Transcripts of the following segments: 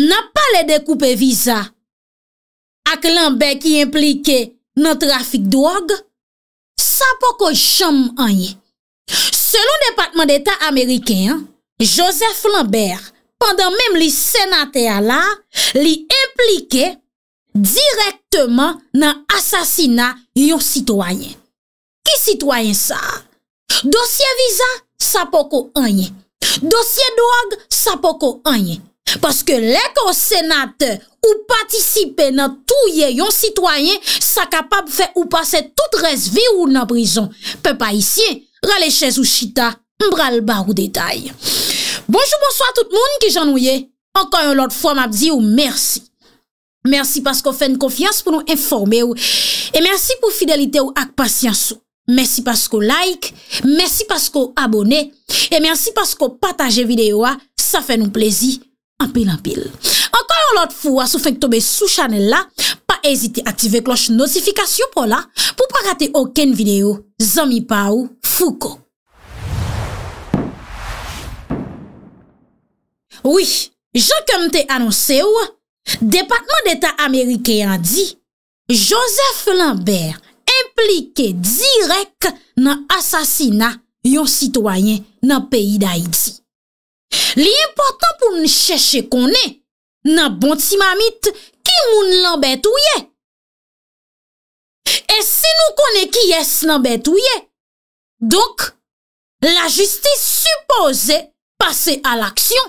nan pa le dekoupe viza ak lanbe ki implike nan trafik doag, sa poko chanm anye. Selon Departement d'Etat Ameriken, Joseph Lambert, pandan menm li senatea la, li implike direktman nan asasina yon sitwanyen. Ki sitwanyen sa? Dosye viza, sa poko anye. Dosye doag, sa poko anye. Paske lek ou senate ou patisipe nan touye yon sitwayen sa kapap fe ou pase tout resvi ou nan brison. Pe pa isye, rale chez ou chita, mbral bar ou detay. Bonjou, bonsoy a tout moun ki jan ou ye. Ankan yon lot fwa map di ou mersi. Mersi paske ou fe n konfians pou nou informe ou. E mersi pou fidelite ou ak pasyans ou. Mersi paske ou like. Mersi paske ou abone. E mersi paske ou pataje videyo a. Sa fe nou plezi. Anpil, anpil. Ankoy yo lot fwa sou fèk tobe sou chanel la, pa ezite ative kloche notifikasyon pou la pou pa rate oken video zami pa ou fouko. Oui, jokèm te anonse ou, Departement d'Etat Amerikè a di, Joseph Lambert implike direk nan asasina yon sitwayen nan peyi da Haiti. Li important pou nou chèche konè nan bonti mamit ki moun nan bèt ou ye. E se nou konè ki yes nan bèt ou ye, donk la justice suppose pase al aksyon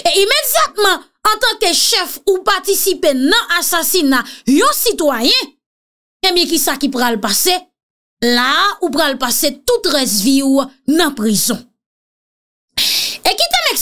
e imedzatman an tanke chèf ou patisipe nan asasina yon sitwayen, kemye ki sa ki pral pase la ou pral pase tout resvi ou nan prison.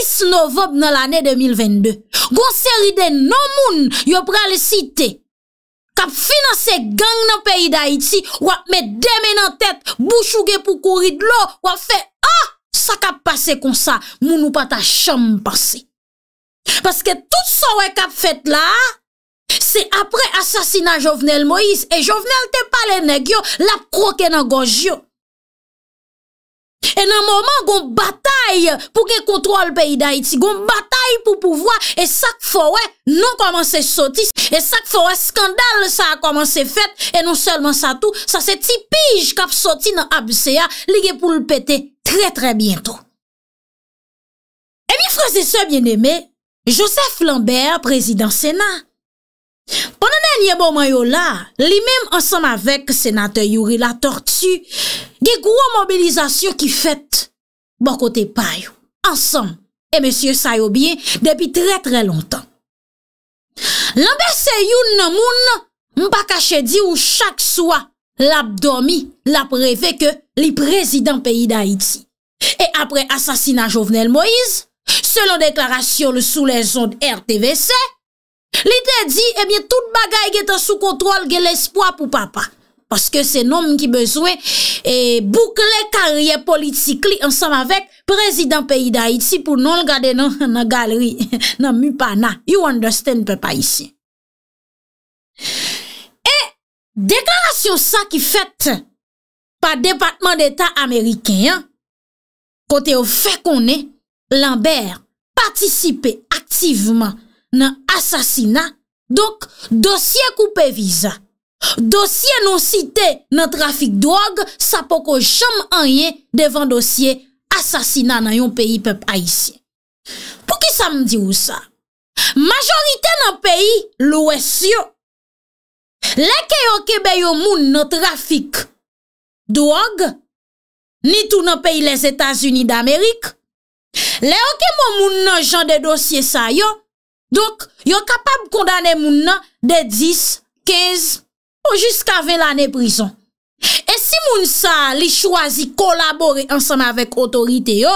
Dis nou vop nan l ane 2022. Gon seri den nou moun yo pral si te. Kap finanse gang nan peyi da iti. Wap met demen nan tet. Bouchouge pou kouri dlo. Wap fe ah! Sa kap pase kon sa. Moun ou pa ta chanm pase. Paske tout sa wè kap fet la. Se apre asasina Jovenel Moïse. E Jovenel te pale negyo. Lap kroke nan gonjyo. E nan mouman goun batay pou ke kontrol peyi da iti, goun batay pou pouvoi, e sak fowe non komanse soti, e sak fowe skandal sa a komanse fet, e nou selman sa tou, sa se tipij kap soti nan abseya, li ge pou lpete tre tre bientro. E mi freze se bieneme, Joseph Lambert, prezident senat, Ponnen enye bon mayo la, li mem ansanm avek senatè yuri la tortù, ge gwo mobilizasyon ki fèt bon kote payo, ansanm, e mèsyè sa yo bie depi tre tre lontan. Lan bè se youn nan moun, mba kachè di ou chak swa, lap domi, lap revè ke li prezidant peyi d'Haïti. E apre asasina Jovenel Moïse, selon deklarasyon le soulezon de RTVC, Li te di, ebyen, eh tout bagay geta sou kontrol ge l'espoi pou papa. Paske se nom ki bezwe, e boukle karye politikli ansam avek prezident peyi da iti pou non l'gade nan galeri nan mupana. You understand pe pa isi. E, deklarasyon sa ki fète pa Departement d'Etat Amerikien, kote ou fe konen, Lambert patisipe aktiveman nan asasina. Donk, dosye koupe viza. Dosye nan site nan trafik doag, sa poko chom anye devan dosye asasina nan yon peyi pepe Aisyen. Pou ki sa m di ou sa? Majorite nan peyi, lou esyo. Le ke yo kebe yo moun nan trafik doag, ni tou nan peyi les Etats-Unis d'Amerik. Le yo ke mo moun nan jan de dosye sa yo, Dok, yo kapab kondane moun nan de 10, 15 ou jiska 20 ane prizon. E si moun sa li chwazi kolabore ansan avèk otorite yo,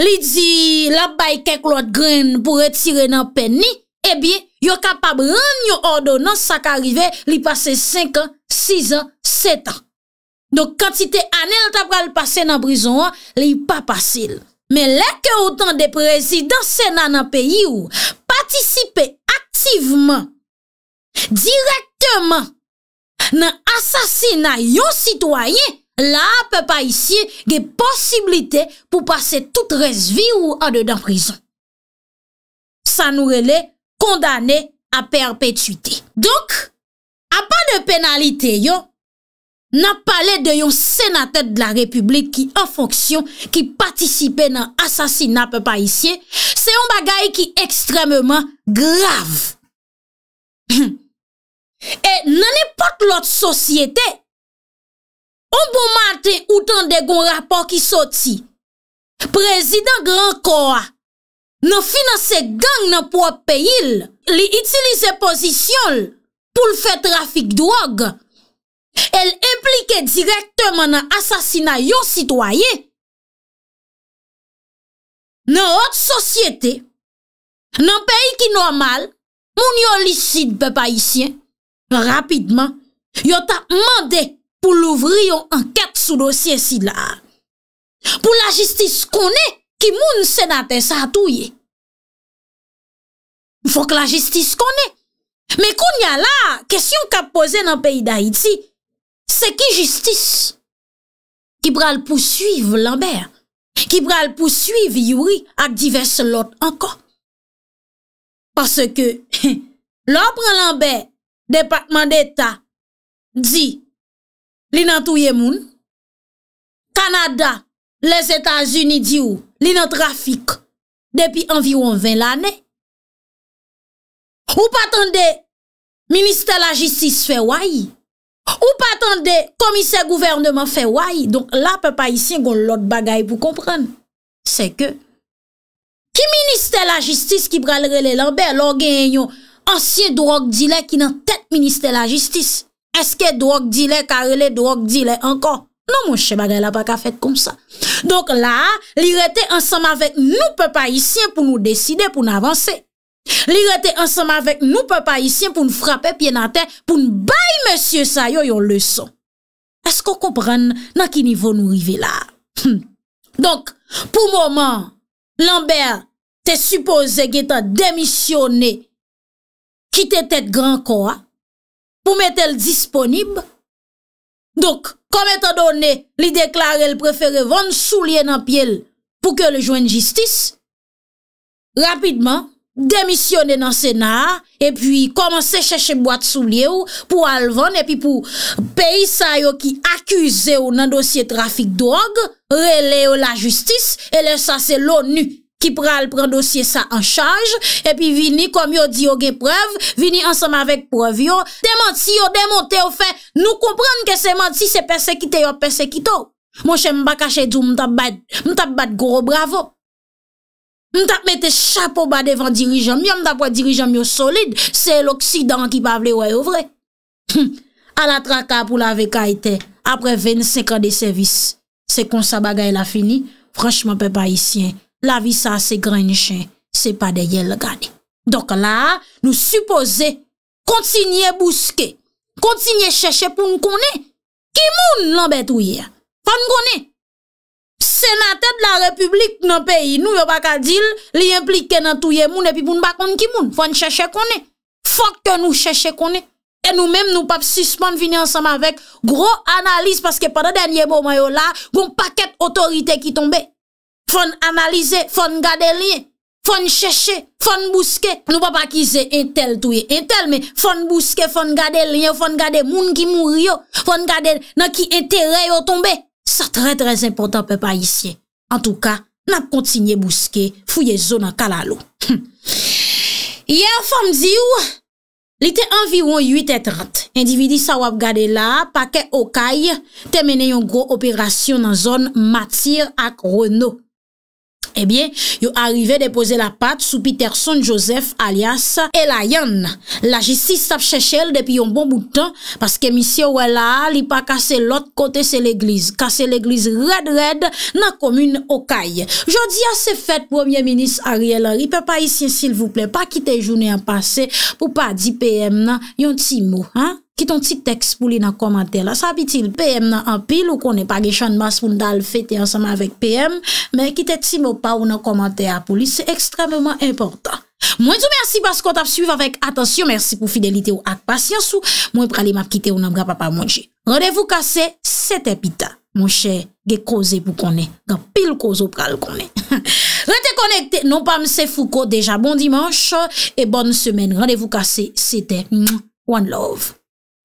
li di la bay kek lot gren pou retire nan peni, ebyen, eh yo kapab ranyo ordo nan sa ka rive li pase 5 ane, 6 ane, 7 ane. Dok, kantite ane la tabra li pase nan prizon ane, li pa pasil. Men lè ke ou tan de prezidansè nan an peyi ou, Patisipe aktiveman, direktman nan asasina yon sitwayen, la pe pa isye gen posibilite pou pase tout resvi ou an de dan prizon. San nou rele kondane a perpetuite. Donk, a pa de penalite yon. nan pale de yon senatèd de la republik ki an fonksyon ki patisipe nan asasina pe pa isye, se yon bagay ki ekstremèman grav. E nan epote lot sosyete, an pou bon mate outan de goun rapor ki soti, prezident Grancoa nan finanse gang nan pou ap peyil, li itilize posisyon pou l fè trafik drog, El implike direkte man an asasina yon sitwaye. Nan ot sosyete, nan peyi ki normal, moun yon lisid bepa isyen, rapidman, yon ta mande pou louvri yon anket sou dosye si la. Pou la jistis konen ki moun senate sa atouye. Fok la jistis konen. Se ki jistis ki pral pousuiv Lambert, ki pral pousuiv Yuri ak divers lot ankon. Pase ke lop pral Lambert, Depakman d'Etat, di li nan touye moun, Kanada, les Etats-Unis di ou li nan trafik depi anvion 20 l'anè. Ou patande, Ministè la Jistis fè wai. Ou patande komise gouverneman fe waye, donk la pe pa isyen kon lot bagay pou kompran. Se ke, ki minister la jistis ki pral rele lanbe, lor gen yon ansyen drok dile ki nan tet minister la jistis. Eske drok dile, karele drok dile ankon. Non monshe bagay la pa ka fet kon sa. Donk la, li rete ansam avek nou pe pa isyen pou nou deside pou nan avanse. Li rete ansama vek nou papayisyen pou n'frape pie nan ten, pou n'bay monsye sa yo yon leson. Esko koupran nan ki nivou nou rive la? Donk, pou mouman, Lambert te suppose ge ta demisyone kite te gran kwa, pou met el disponib. Donk, kome ta done, li deklare el prefere von sou liye nan piel pou ke le jwen jistis. Rapidman, demisyonè nan sèna, e pi komanse chèche boat sou liè ou, pou alvan, e pi pou peyi sa yo ki akuse ou nan dosye trafik drog, rele yo la justis, e le sa se l'ONU ki pral pren dosye sa an chanj, e pi vini kom yo di yo gen prev, vini ansam avèk previ yo, demanti yo, demanti yo, fè nou kompran ke se manti se persekite yo persekito. Mwen chè mbakache djou mtap bat, mtap bat goro bravo. Mta mwete chapo ba devan dirijan mi, mta mwa dirijan mi yo solid, se l'Oksidan ki pa vle wè yo vre. A la traka pou la veka ite, apre 25 an de servis, se kon sa bagay la fini, franchman pe pa isyen, la vi sa se grenchen, se pa de yel gane. Dok la, nou suppose, kontinye buske, kontinye cheshe pou nkone, ki moun l'anbet ouye, pou nkone. Se nan tep la republik nan peyi, nou yo baka dil li implike nan touye moun epi pou n bakon ki moun. Fon chèche konè. Fok te nou chèche konè. E nou mèm nou pap suspon vini ansama vek. Gro analise, paske pada denye mou mayo la, goun paket otorite ki tombe. Fon analise, fon gade liye. Fon chèche, fon bouske. Nou pap akize entel touye entel, men fon bouske, fon gade liye, fon gade moun ki mou ryo. Fon gade nan ki entere yo tombe. Sa trè trè impotant pe pa isye. An tou ka, nan kontinye bouske fouye zo nan kalalo. Yer fam di ou, li te anviron 8 et 30. Individi sa wap gade la, pake okay, temene yon gro operasyon nan zon Matir ak Renaud. Ebyen, yo arrive depoze la pat sou Peterson Joseph alias Elayan. La jistis sa pcheche el depi yon bon boutan, paske misye wè la li pa kase lot kote se l'eglise. Kase l'eglise red red nan komune Okay. Jodi a se fet, Premier Ministre Ariel, li pe pa yisin sil vouple, pa kite jouni an pase, pou pa dipe em nan yon timo. Kiton ti teks pou li nan komante la. Sa apitil PM nan anpil ou konen pa ge chan mas pou nan dal fete ansama vek PM. Men kitet si mou pa ou nan komante a pou li. Se ekstrememan importan. Mwen sou mersi baskot ap suyv avek. Atensyon mersi pou fidelite ou ak pasyans ou mwen pralim ap kite ou nan gra pa pa mwange. Rendevou kase, sete pita. Mwen chè, ge koze pou konen. Gan pil kozo pral konen. Rendevou kase, non pa mse fuko. Deja bon dimanche e bon semen. Rendevou kase, sete. One love.